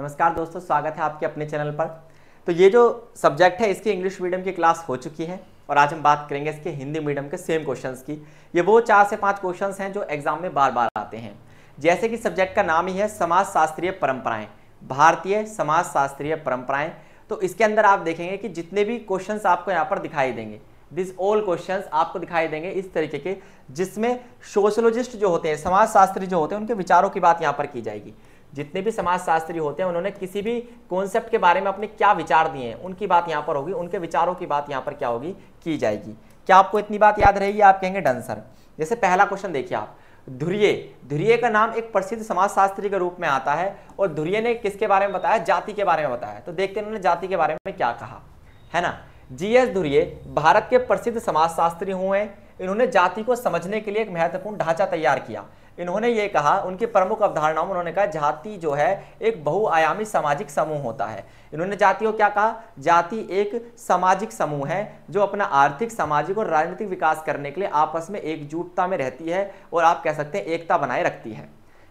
नमस्कार दोस्तों स्वागत है आपके अपने चैनल पर तो ये जो सब्जेक्ट है इसकी इंग्लिश मीडियम की क्लास हो चुकी है और आज हम बात करेंगे इसके हिंदी मीडियम के सेम क्वेश्चन की ये वो चार से पाँच क्वेश्चन हैं जो एग्जाम में बार बार आते हैं जैसे कि सब्जेक्ट का नाम ही है समाज शास्त्रीय परंपराएं भारतीय समाज शास्त्रीय परंपराएं तो इसके अंदर आप देखेंगे कि जितने भी क्वेश्चन आपको यहाँ पर दिखाई देंगे दिस ऑल क्वेश्चंस आपको दिखाई देंगे इस तरीके के जिसमें सोशोलॉजिस्ट जो होते हैं समाजशास्त्री जो होते हैं उनके विचारों की बात यहाँ पर की जाएगी जितने भी समाजशास्त्री होते हैं उन्होंने किसी भी कॉन्सेप्ट के बारे में अपने क्या विचार दिए हैं उनकी बात यहाँ पर होगी उनके विचारों की बात यहाँ पर क्या होगी की जाएगी क्या आपको इतनी बात याद रहेगी आप कहेंगे डन सर जैसे पहला क्वेश्चन देखिए आप धुरिये धुरिये का नाम एक प्रसिद्ध समाजशास्त्री के रूप में आता है और धुरिये ने किसके बारे में बताया जाति के बारे में बताया तो देखते हैं उन्होंने जाति के बारे में क्या कहा है ना जी एस धुरिये भारत के प्रसिद्ध समाजशास्त्री हुए इन्होंने जाति को समझने के लिए एक महत्वपूर्ण ढांचा तैयार किया इन्होंने ये कहा उनकी प्रमुख अवधारणाओं में उन्होंने कहा जाति जो है एक बहुआयामी सामाजिक समूह होता है इन्होंने जाति को क्या कहा जाति एक सामाजिक समूह है जो अपना आर्थिक सामाजिक और राजनीतिक विकास करने के लिए आपस में एकजुटता में रहती है और आप कह सकते हैं एकता बनाए रखती है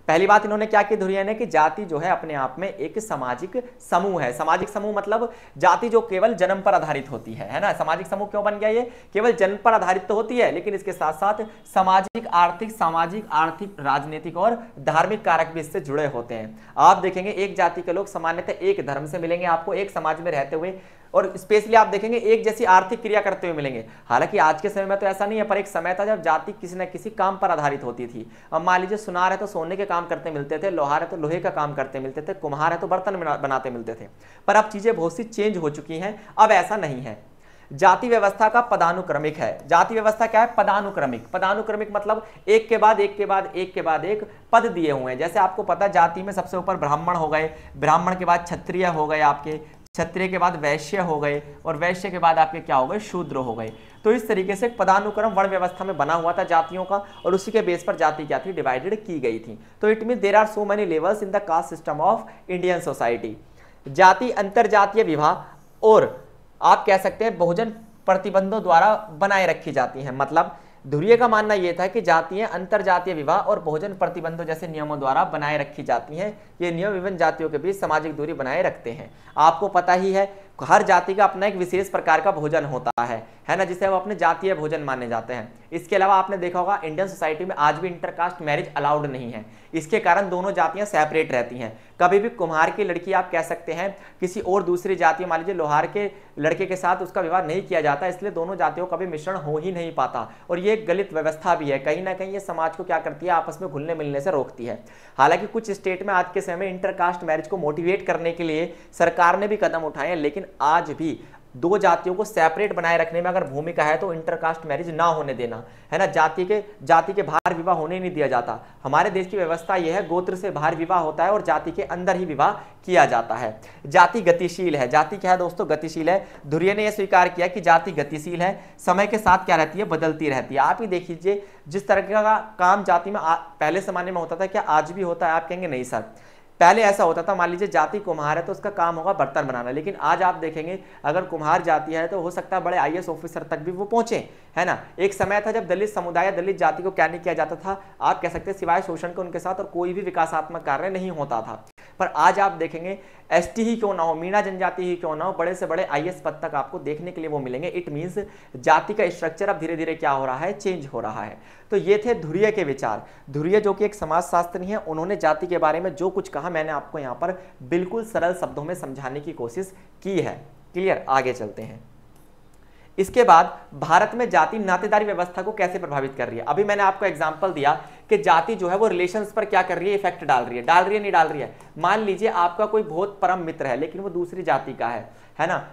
पहली बात इन्होंने क्या की धुरिया ने कि जाति जो है अपने आप में एक सामाजिक समूह है सामाजिक समूह मतलब जाति जो केवल जन्म पर आधारित होती है है ना सामाजिक समूह क्यों बन गया ये केवल जन्म पर आधारित तो होती है लेकिन इसके साथ साथ सामाजिक आर्थिक सामाजिक आर्थिक राजनीतिक और धार्मिक कारक भी इससे जुड़े होते हैं आप देखेंगे एक जाति के लोग सामान्यतः एक धर्म से मिलेंगे आपको एक समाज में रहते हुए और स्पेशली आप देखेंगे एक जैसी आर्थिक क्रिया करते हुए मिलेंगे हालांकि आज के समय में तो ऐसा नहीं है पर एक समय था जब जाति किसी न किसी काम पर आधारित होती थी अब मान लीजिए सुनार है तो सोने के काम करते मिलते थे लोहार है तो लोहे का काम करते मिलते थे कुम्हार है तो बर्तन बनाते मिलते थे पर अब चीज़ें बहुत सी चेंज हो चुकी हैं अब ऐसा नहीं है जाति व्यवस्था का पदानुक्रमिक है जाति व्यवस्था क्या है पदानुक्रमिक पदानुक्रमिक मतलब एक के बाद एक के बाद एक के बाद एक पद दिए हुए हैं जैसे आपको पता है जाति में सबसे ऊपर ब्राह्मण हो गए ब्राह्मण के बाद क्षत्रिय हो गए आपके क्षत्रिय के बाद वैश्य हो गए और वैश्य के बाद आपके क्या हो गए शूद्र हो गए तो इस तरीके से पदानुक्रम वर्ण व्यवस्था में बना हुआ था जातियों का और उसी के बेस पर जाति क्या थी डिवाइडेड की गई थी तो it mean there are so many levels in the caste system of Indian society जाति अंतर जातीय विवाह और आप कह सकते हैं बहुजन प्रतिबंधों द्वारा बनाए रखी जाती हैं मतलब धुरिय का मानना यह था कि जातीय अंतर जातीय विवाह और भोजन प्रतिबंधों जैसे नियमों द्वारा बनाए रखी जाती हैं ये नियम विभिन्न जातियों के बीच सामाजिक दूरी बनाए रखते हैं आपको पता ही है हर जाति का अपना एक विशेष प्रकार का भोजन होता है है ना जिसे हम अपने जातीय भोजन माने जाते हैं इसके अलावा आपने देखा होगा इंडियन सोसाइटी में आज भी इंटरकास्ट मैरिज अलाउड नहीं है इसके कारण दोनों जातियां सेपरेट रहती हैं कभी भी कुम्हार की लड़की आप कह सकते हैं किसी और दूसरी जाति मान लीजिए लोहार के लड़के के साथ उसका विवाह नहीं किया जाता इसलिए दोनों जातियों का भी मिश्रण हो ही नहीं पाता और ये एक गलत व्यवस्था भी है कहीं ना कहीं ये समाज को क्या करती है आपस में घुलने मिलने से रोकती है हालांकि कुछ स्टेट में आज के समय इंटरकास्ट मैरिज को मोटिवेट करने के लिए सरकार ने भी कदम उठाए हैं लेकिन आज भी दो जातियों को सेपरेट बनाए रखने में अगर भूमिका है तो इंटरकास्ट मैरिज ना होने देना है ना जाति के जाति के बाहर विवाह होने नहीं दिया जाता हमारे देश की व्यवस्था यह है गोत्र से बाहर विवाह होता है और जाति के अंदर ही विवाह किया जाता है जाति गतिशील है जाति क्या है दोस्तों गतिशील है धुरिया ने यह स्वीकार किया कि जाति गतिशील है समय के साथ क्या रहती है बदलती रहती है आप ही देख लीजिए जिस तरह का काम जाति में पहले जमाने में होता था क्या आज भी होता है आप कहेंगे नहीं सर पहले ऐसा होता था मान लीजिए जाति कुम्हार है तो उसका काम होगा बर्तन बनाना लेकिन आज आप देखेंगे अगर कुम्हार जाति है तो हो सकता है बड़े आई ऑफिसर तक भी वो पहुंचे है ना एक समय था जब दलित समुदाय दलित जाति को क्या नहीं किया जाता था आप कह सकते सिवाय शोषण के उनके साथ और कोई भी विकासात्मक कार्य नहीं होता था पर आज आप देखेंगे एस ही क्यों ना हो मीणा जनजाति ही क्यों ना हो बड़े से बड़े आईएएस पद तक आपको देखने के लिए वो मिलेंगे इट मीन्स जाति का स्ट्रक्चर अब धीरे धीरे क्या हो रहा है चेंज हो रहा है तो ये थे धुरिय के विचार धुरिय जो कि एक समाजशास्त्री हैं उन्होंने जाति के बारे में जो कुछ कहा मैंने आपको यहाँ पर बिल्कुल सरल शब्दों में समझाने की कोशिश की है क्लियर आगे चलते हैं इसके बाद भारत में जाति नातेदारी व्यवस्था को कैसे प्रभावित कर रही है अभी मैंने आपको एग्जाम्पल दिया कि जाति जो है वो रिलेशन पर क्या कर रही है इफेक्ट डाल रही है डाल रही है नहीं डाल रही है मान लीजिए आपका कोई बहुत परम मित्र है लेकिन वो दूसरी जाति का है है ना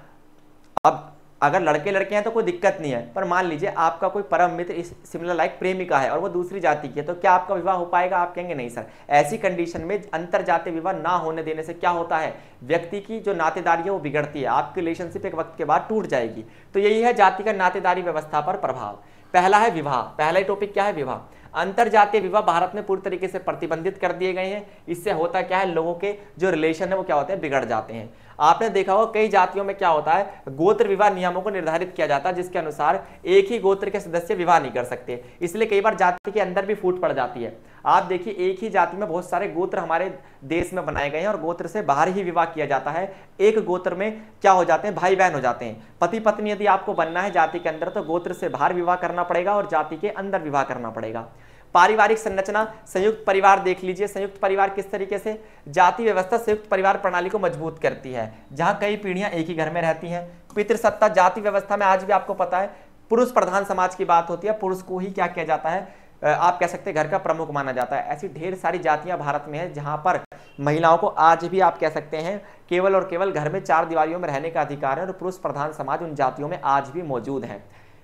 अब अगर लड़के लड़के हैं तो कोई दिक्कत नहीं है पर मान लीजिए आपका कोई परम मित्र इस सिमिलर लाइक प्रेमिका है और वो दूसरी जाति की है तो क्या आपका विवाह हो पाएगा आप कहेंगे नहीं सर ऐसी कंडीशन में अंतर जातीय विवाह ना होने देने से क्या होता है व्यक्ति की जो नातेदारी है वो बिगड़ती है आपकी रिलेशनशिप एक वक्त के बाद टूट जाएगी तो यही है जाति का नातेदारी व्यवस्था पर प्रभाव पहला है विवाह पहला टॉपिक क्या है विवाह अंतर जातीय विवाह भारत में पूरी तरीके से प्रतिबंधित कर दिए गए हैं इससे होता क्या है लोगों के जो रिलेशन है वो क्या होते हैं बिगड़ जाते हैं आपने देखा होगा कई जातियों में क्या होता है गोत्र विवाह नियमों को निर्धारित किया जाता है जिसके अनुसार एक ही गोत्र के सदस्य विवाह नहीं कर सकते इसलिए कई बार जाति के अंदर भी फूट पड़ जाती है आप देखिए एक ही जाति में बहुत सारे गोत्र हमारे देश में बनाए गए हैं और गोत्र से बाहर ही विवाह किया जाता है एक गोत्र में क्या हो जाते हैं भाई बहन हो जाते हैं पति पत्नी यदि आपको बनना है जाति के अंदर तो गोत्र से बाहर विवाह करना पड़ेगा और जाति के अंदर विवाह करना पड़ेगा पारिवारिक संरचना संयुक्त परिवार देख लीजिए संयुक्त परिवार किस तरीके से जाति व्यवस्था संयुक्त परिवार प्रणाली को मजबूत करती है जहां कई पीढ़ियां एक ही घर में रहती हैं पितृसत्ता जाति व्यवस्था में आज भी आपको पता है पुरुष प्रधान समाज की बात होती है पुरुष को ही क्या किया जाता है आप कह सकते हैं घर का प्रमुख माना जाता है ऐसी ढेर सारी जातियां भारत में है जहां पर महिलाओं को आज भी आप कह सकते हैं केवल और केवल घर में चार दीवारियों में रहने का अधिकार है और पुरुष प्रधान समाज उन जातियों में आज भी मौजूद है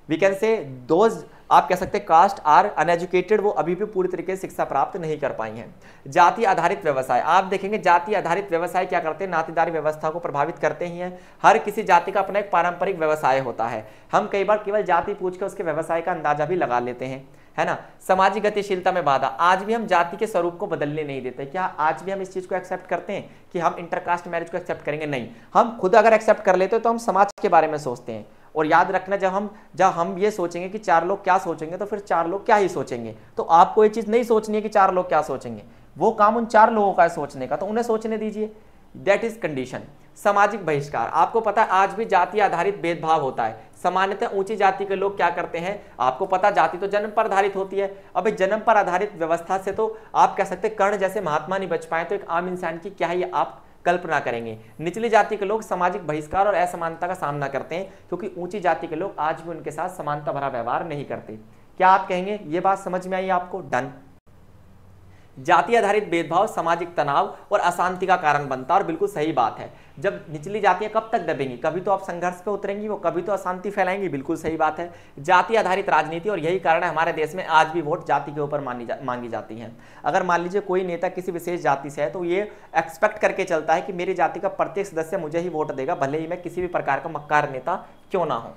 वी कैन से दोज आप कह सकते हैं कास्ट आर अनएजुकेटेड वो अभी भी पूरी तरीके से शिक्षा प्राप्त नहीं कर पाई हैं जाति आधारित व्यवसाय आप देखेंगे जाति आधारित व्यवसाय क्या करते हैं नातेदारी व्यवस्था को प्रभावित करते ही हैं हर किसी जाति का अपना एक पारंपरिक व्यवसाय होता है हम कई बार केवल जाति पूछ के उसके व्यवसाय का अंदाजा भी लगा लेते हैं है ना सामाजिक गतिशीलता में बाधा आज भी हम जाति के स्वरूप को बदलने नहीं देते क्या आज भी हम इस चीज़ को एक्सेप्ट करते हैं कि हम इंटरकास्ट मैरिज को एक्सेप्ट करेंगे नहीं हम खुद अगर एक्सेप्ट कर लेते हैं तो हम समाज के बारे में सोचते हैं और याद रखना जब हम जब हम ये सोचेंगे कि चार लोग क्या सोचेंगे तो फिर चार लोग क्या ही सोचेंगे तो आपको ये चीज़ नहीं सोचनी है कि चार लोग क्या सोचेंगे वो काम उन चार लोगों का है सोचने का तो उन्हें सोचने दीजिए दैट इज कंडीशन सामाजिक बहिष्कार आपको पता है आज भी जाति आधारित भेदभाव होता है सामान्यतः ऊंची जाति के लोग क्या करते हैं आपको पता जाति तो जन्म पर आधारित होती है अब जन्म पर आधारित व्यवस्था से तो आप कह सकते कर्ण जैसे महात्मा नहीं बच पाए तो एक आम इंसान की क्या ही आप कल्पना करेंगे निचली जाति के लोग सामाजिक बहिष्कार और असमानता का सामना करते हैं क्योंकि ऊंची जाति के लोग आज भी उनके साथ समानता भरा व्यवहार नहीं करते क्या आप कहेंगे ये बात समझ में आई आपको डन जाति आधारित भेदभाव सामाजिक तनाव और अशांति का कारण बनता है और बिल्कुल सही बात है जब निचली जातियां कब तक दबेंगी कभी तो आप संघर्ष पे उतरेंगी वो कभी तो अशांति फैलाएंगी बिल्कुल सही बात है जाति आधारित राजनीति और यही कारण है हमारे देश में आज भी वोट जाति के ऊपर मानी जा, मांगी जाती है अगर मान लीजिए कोई नेता किसी विशेष जाति से है तो ये एक्सपेक्ट करके चलता है कि मेरी जाति का प्रत्येक सदस्य मुझे ही वोट देगा भले ही मैं किसी भी प्रकार का मक्कार नेता क्यों ना हो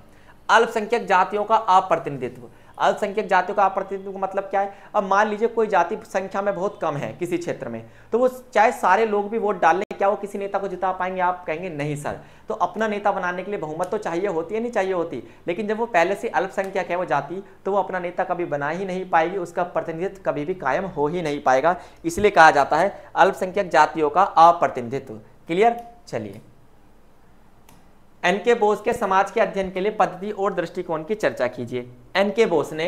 अल्पसंख्यक जातियों का अप्रतिनिधित्व अल्पसंख्यक जातियों का प्रतिनिधित्व का मतलब क्या है अब मान लीजिए कोई जाति संख्या में बहुत कम है किसी क्षेत्र में तो वो चाहे सारे लोग भी वोट डालने क्या वो किसी नेता को जिता पाएंगे आप कहेंगे नहीं सर तो अपना नेता बनाने के लिए बहुमत तो चाहिए होती है नहीं चाहिए होती लेकिन जब वो पहले से अल्पसंख्यक है वो जाति तो वो अपना नेता कभी बना ही नहीं पाएगी उसका प्रतिनिधित्व कभी भी कायम हो ही नहीं पाएगा इसलिए कहा जाता है अल्पसंख्यक जातियों का अप्रतिनिधित्व क्लियर चलिए एन के बोस के समाज के अध्ययन के लिए पद्धति और दृष्टिकोण की चर्चा कीजिए एन के बोस ने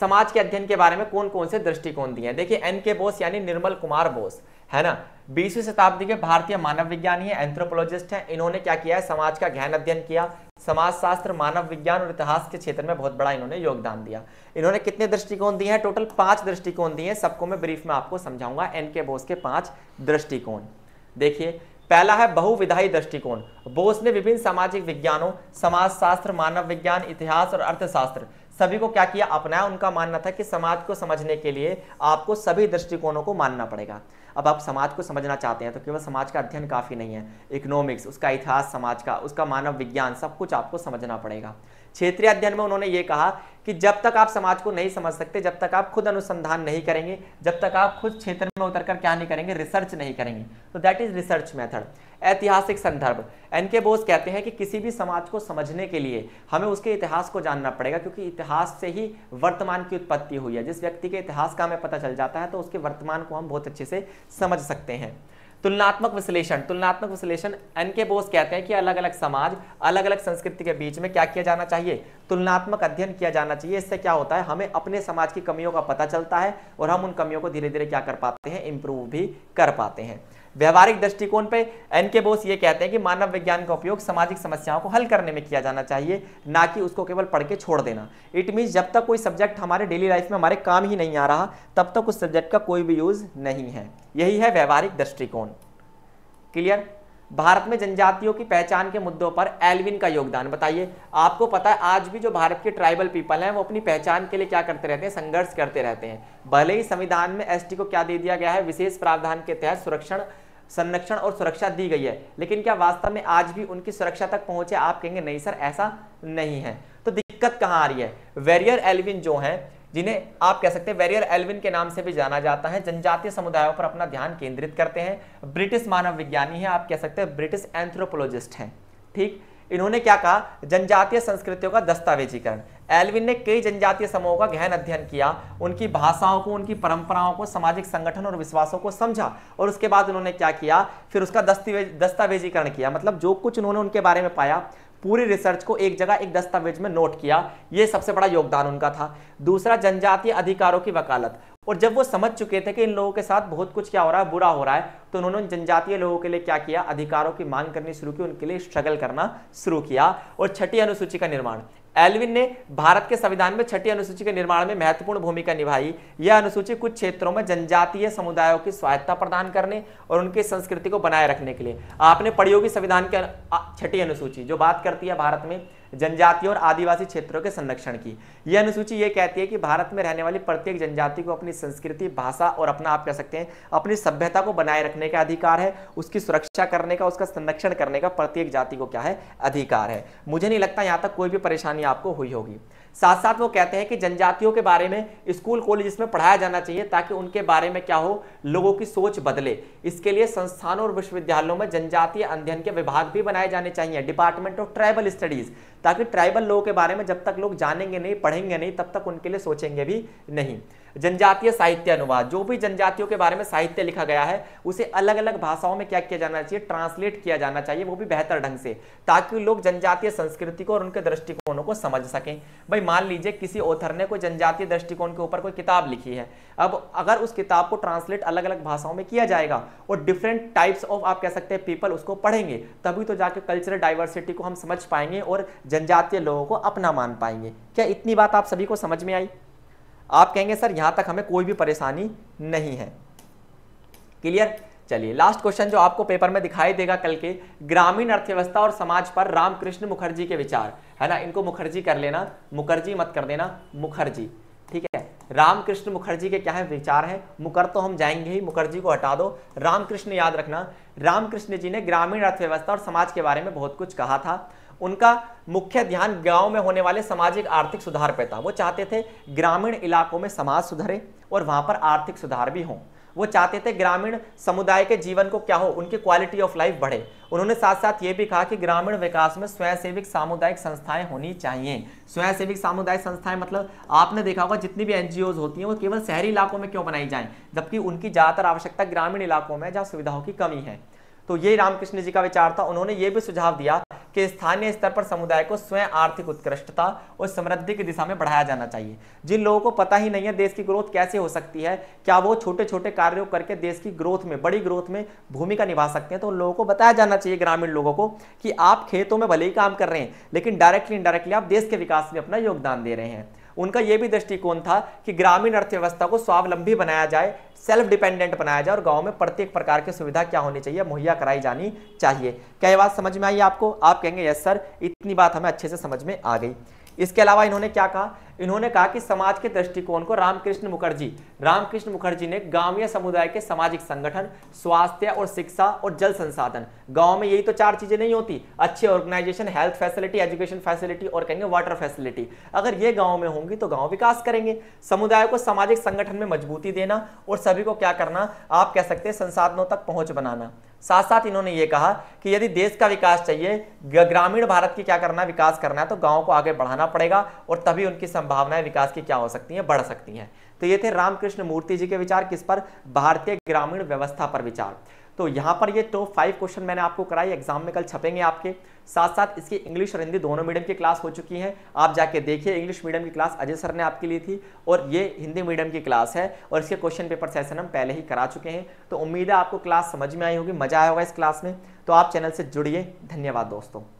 समाज के अध्ययन के बारे में कौन कौन से दृष्टिकोण दिए हैं देखिए एन के बोस यानी निर्मल कुमार बोस है ना बीसवीं शताब्दी के भारतीय मानव विज्ञानी है एंथ्रोपोलॉजिस्ट हैं इन्होंने क्या किया है समाज का गहन अध्ययन किया समाजशास्त्र मानव विज्ञान और इतिहास के क्षेत्र में बहुत बड़ा इन्होंने योगदान दिया इन्होंने कितने दृष्टिकोण दिए हैं टोटल पांच दृष्टिकोण दिए हैं सबको मैं ब्रीफ में आपको समझाऊंगा एन के बोस के पांच दृष्टिकोण देखिए पहला है बहुविधाई दृष्टिकोण बोस ने विभिन्न सामाजिक विज्ञानों समाजशास्त्र मानव विज्ञान इतिहास और अर्थशास्त्र सभी को क्या किया अपनाया उनका मानना था कि समाज को समझने के लिए आपको सभी दृष्टिकोणों को मानना पड़ेगा अब आप समाज को समझना चाहते हैं तो केवल समाज का अध्ययन काफ़ी नहीं है इकोनॉमिक्स उसका इतिहास समाज का उसका मानव विज्ञान सब कुछ आपको समझना पड़ेगा क्षेत्रीय अध्ययन में उन्होंने ये कहा कि जब तक आप समाज को नहीं समझ सकते जब तक आप खुद अनुसंधान नहीं करेंगे जब तक आप खुद क्षेत्र में उतरकर क्या नहीं करेंगे रिसर्च नहीं करेंगे तो दैट इज रिसर्च मेथड ऐतिहासिक संदर्भ एन के बोस कहते हैं कि किसी भी समाज को समझने के लिए हमें उसके इतिहास को जानना पड़ेगा क्योंकि इतिहास से ही वर्तमान की उत्पत्ति हुई है जिस व्यक्ति के इतिहास का हमें पता चल जाता है तो उसके वर्तमान को हम बहुत अच्छे से समझ सकते हैं तुलनात्मक विश्लेषण तुलनात्मक विश्लेषण एन के बोस कहते हैं कि अलग अलग समाज अलग अलग संस्कृति के बीच में क्या किया जाना चाहिए तुलनात्मक अध्ययन किया जाना चाहिए इससे क्या होता है हमें अपने समाज की कमियों का पता चलता है और हम उन कमियों को धीरे धीरे क्या कर पाते हैं इम्प्रूव भी कर पाते हैं व्यवहारिक दृष्टिकोण पे एन के बोस ये कहते हैं कि मानव विज्ञान का उपयोग सामाजिक समस्याओं को हल करने में किया जाना चाहिए ना कि उसको केवल पढ़ के छोड़ देना इट मीन्स जब तक कोई सब्जेक्ट हमारे डेली लाइफ में हमारे काम ही नहीं आ रहा तब तक उस सब्जेक्ट का कोई भी यूज़ नहीं है यही है व्यवहारिक दृष्टिकोण क्लियर भारत में जनजातियों की पहचान के मुद्दों पर एल्विन का योगदान बताइए आपको पता है आज भी जो भारत के ट्राइबल पीपल हैं वो अपनी पहचान के लिए क्या करते रहते हैं संघर्ष करते रहते हैं भले ही संविधान में एसटी को क्या दे दिया गया है विशेष प्रावधान के तहत सुरक्षण संरक्षण और सुरक्षा दी गई है लेकिन क्या वास्तव में आज भी उनकी सुरक्षा तक पहुंचे आप कहेंगे नहीं सर ऐसा नहीं है तो दिक्कत कहाँ आ रही है वेरियर एल्विन जो है जिन्हें आप कह सकते हैं वेरियर एल्विन के नाम से भी जाना जाता है जनजातीय समुदायों पर अपना ध्यान केंद्रित करते हैं ब्रिटिश मानव विज्ञानी है आप कह सकते हैं ब्रिटिश एंथ्रोपोलॉजिस्ट हैं ठीक इन्होंने क्या कहा जनजातीय संस्कृतियों का दस्तावेजीकरण एल्विन ने कई जनजातीय समूहों का गहन अध्ययन किया उनकी भाषाओं को उनकी परंपराओं को सामाजिक संगठन और विश्वासों को समझा और उसके बाद उन्होंने क्या किया फिर उसका दस्तावेजीकरण किया मतलब जो कुछ उन्होंने उनके बारे में पाया पूरी रिसर्च को एक जगह एक दस्तावेज में नोट किया ये सबसे बड़ा योगदान उनका था दूसरा जनजातीय अधिकारों की वकालत और जब वो समझ चुके थे कि इन लोगों के साथ बहुत कुछ क्या हो रहा है बुरा हो रहा है तो उन्होंने जनजातीय लोगों के लिए क्या किया अधिकारों की मांग करनी शुरू की उनके लिए स्ट्रगल करना शुरू किया और छठी अनुसूची का निर्माण एलविन ने भारत के संविधान में छठी अनुसूची के निर्माण में महत्वपूर्ण भूमिका निभाई यह अनुसूची कुछ क्षेत्रों में जनजातीय समुदायों की स्वायत्ता प्रदान करने और उनकी संस्कृति को बनाए रखने के लिए आपने पढ़ी होगी संविधान के छठी अनुसूची जो बात करती है भारत में जनजातीय और आदिवासी क्षेत्रों के संरक्षण की यह अनुसूची यह कहती है कि भारत में रहने वाली प्रत्येक जनजाति को अपनी संस्कृति भाषा और अपना आप कह सकते हैं अपनी सभ्यता को बनाए रखने का अधिकार है उसकी सुरक्षा करने का उसका संरक्षण करने का प्रत्येक जाति को क्या है अधिकार है मुझे नहीं लगता यहाँ तक कोई भी परेशानी आपको हुई होगी साथ साथ वो कहते हैं कि जनजातियों के बारे में स्कूल कॉलेज में पढ़ाया जाना चाहिए ताकि उनके बारे में क्या हो लोगों की सोच बदले इसके लिए संस्थानों और विश्वविद्यालयों में जनजातीय अध्ययन के विभाग भी बनाए जाने चाहिए डिपार्टमेंट ऑफ ट्राइबल स्टडीज ताकि ट्राइबल लोगों के बारे में जब तक लोग जानेंगे नहीं पढ़ेंगे नहीं तब तक उनके लिए सोचेंगे भी नहीं जनजातीय साहित्य अनुवाद जो भी जनजातियों के बारे में साहित्य लिखा गया है उसे अलग अलग भाषाओं में क्या किया जाना चाहिए ट्रांसलेट किया जाना चाहिए वो भी बेहतर ढंग से ताकि लोग जनजातीय संस्कृति को और उनके दृष्टिकोणों को समझ सकें भाई मान लीजिए किसी ऑथर ने कोई जनजातीय दृष्टिकोण के ऊपर कोई किताब लिखी है अब अगर उस किताब को ट्रांसलेट अलग अलग भाषाओं में किया जाएगा और डिफरेंट टाइप्स ऑफ आप कह सकते हैं पीपल उसको पढ़ेंगे तभी तो जाके कल्चरल डाइवर्सिटी को हम समझ पाएंगे और जनजातीय लोगों को अपना मान पाएंगे क्या इतनी बात आप सभी को समझ में आई आप कहेंगे सर यहां तक हमें कोई भी परेशानी नहीं है क्लियर चलिए लास्ट क्वेश्चन जो आपको पेपर में दिखाई देगा कल के ग्रामीण अर्थव्यवस्था और समाज पर रामकृष्ण मुखर्जी के विचार है ना इनको मुखर्जी कर लेना मुखर्जी मत कर देना मुखर्जी ठीक है रामकृष्ण मुखर्जी के क्या है विचार हैं मुकर तो हम जाएंगे ही मुखर्जी को हटा दो रामकृष्ण याद रखना रामकृष्ण जी ने ग्रामीण अर्थव्यवस्था और समाज के बारे में बहुत कुछ कहा था उनका मुख्य ध्यान गांव में होने वाले सामाजिक आर्थिक सुधार पर था वो चाहते थे ग्रामीण इलाकों में समाज सुधरे और वहां पर आर्थिक सुधार भी हों वो चाहते थे ग्रामीण समुदाय के जीवन को क्या हो उनकी क्वालिटी ऑफ लाइफ बढ़े उन्होंने साथ साथ ये भी कहा कि ग्रामीण विकास में स्वयंसेविक सामुदायिक संस्थाएं होनी चाहिए स्वयंसेविक सामुदायिक संस्थाएं मतलब आपने देखा होगा जितनी भी एनजीओज होती हैं वो केवल शहरी इलाकों में क्यों बनाई जाएं जबकि उनकी ज़्यादातर आवश्यकता ग्रामीण इलाकों में जहाँ सुविधाओं की कमी है तो ये रामकृष्ण जी का विचार था उन्होंने ये भी सुझाव दिया कि स्थानीय स्तर पर समुदाय को स्वयं आर्थिक उत्कृष्टता और समृद्धि की दिशा में बढ़ाया जाना चाहिए जिन लोगों को पता ही नहीं है देश की ग्रोथ कैसे हो सकती है क्या वो छोटे छोटे कार्यों करके देश की ग्रोथ में बड़ी ग्रोथ में भूमिका निभा सकते हैं तो उन लोगों को बताया जाना चाहिए ग्रामीण लोगों को कि आप खेतों में भले ही काम कर रहे हैं लेकिन डायरेक्टली इनडायरेक्टली आप देश के विकास में अपना योगदान दे रहे हैं उनका यह भी दृष्टिकोण था कि ग्रामीण अर्थव्यवस्था को स्वावलंबी बनाया जाए सेल्फ डिपेंडेंट बनाया जाए और गांव में प्रत्येक प्रकार की सुविधा क्या होनी चाहिए मुहैया कराई जानी चाहिए क्या ये बात समझ में आई आपको आप कहेंगे यस सर इतनी बात हमें अच्छे से समझ में आ गई इसके अलावा इन्होंने क्या कहा इन्होंने कहा कि समाज के दृष्टिकोण को रामकृष्ण मुखर्जी रामकृष्ण मुखर्जी ने गांवीय समुदाय के सामाजिक संगठन स्वास्थ्य और शिक्षा और जल संसाधन गांव में यही तो चार चीजें नहीं होती अच्छी organization health facility education facility और कहेंगे वाटर फैसिलिटी अगर ये गाँव में होंगी तो गाँव विकास करेंगे समुदाय को सामाजिक संगठन में मजबूती देना और सभी को क्या करना आप कह सकते हैं संसाधनों तक पहुंच बनाना साथ साथ इन्होंने ये कहा कि यदि देश का विकास चाहिए ग्रामीण भारत की क्या करना है विकास करना है तो गाँव को आगे बढ़ाना पड़ेगा और तभी उनकी संभावनाएं विकास की क्या हो सकती हैं बढ़ सकती हैं तो ये थे रामकृष्ण मूर्ति जी के विचार किस पर भारतीय ग्रामीण व्यवस्था पर विचार तो यहाँ पर ये टॉप फाइव क्वेश्चन मैंने आपको कराई एग्जाम में कल छपेंगे आपके साथ साथ इसकी इंग्लिश और हिंदी दोनों मीडियम की क्लास हो चुकी है आप जाके देखिए इंग्लिश मीडियम की क्लास अजय सर ने आपके लिए थी और ये हिंदी मीडियम की क्लास है और इसके क्वेश्चन पेपर सेशन हम पहले ही करा चुके हैं तो उम्मीद है आपको क्लास समझ में आई होगी मजा आया होगा इस क्लास में तो आप चैनल से जुड़िए धन्यवाद दोस्तों